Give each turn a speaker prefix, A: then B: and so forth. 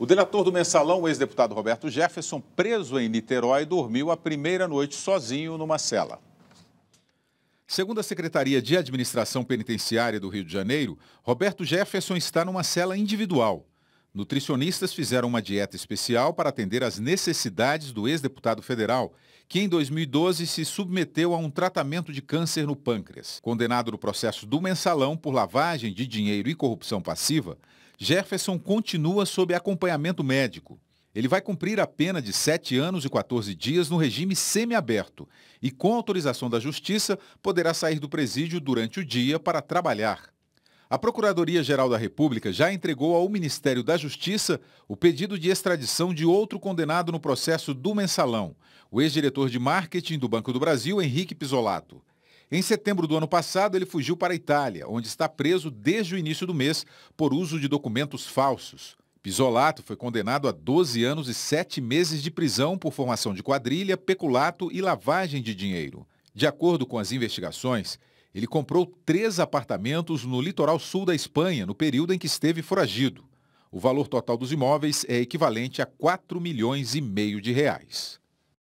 A: O delator do mensalão, o ex-deputado Roberto Jefferson, preso em Niterói, dormiu a primeira noite sozinho numa cela. Segundo a Secretaria de Administração Penitenciária do Rio de Janeiro, Roberto Jefferson está numa cela individual. Nutricionistas fizeram uma dieta especial para atender às necessidades do ex-deputado federal, que em 2012 se submeteu a um tratamento de câncer no pâncreas. Condenado no processo do mensalão por lavagem de dinheiro e corrupção passiva, Jefferson continua sob acompanhamento médico. Ele vai cumprir a pena de 7 anos e 14 dias no regime semiaberto e, com autorização da Justiça, poderá sair do presídio durante o dia para trabalhar. A Procuradoria-Geral da República já entregou ao Ministério da Justiça o pedido de extradição de outro condenado no processo do mensalão, o ex-diretor de marketing do Banco do Brasil, Henrique Pisolato. Em setembro do ano passado, ele fugiu para a Itália, onde está preso desde o início do mês por uso de documentos falsos. Pisolato foi condenado a 12 anos e 7 meses de prisão por formação de quadrilha, peculato e lavagem de dinheiro. De acordo com as investigações, ele comprou três apartamentos no litoral sul da Espanha, no período em que esteve foragido. O valor total dos imóveis é equivalente a 4 milhões e meio de reais.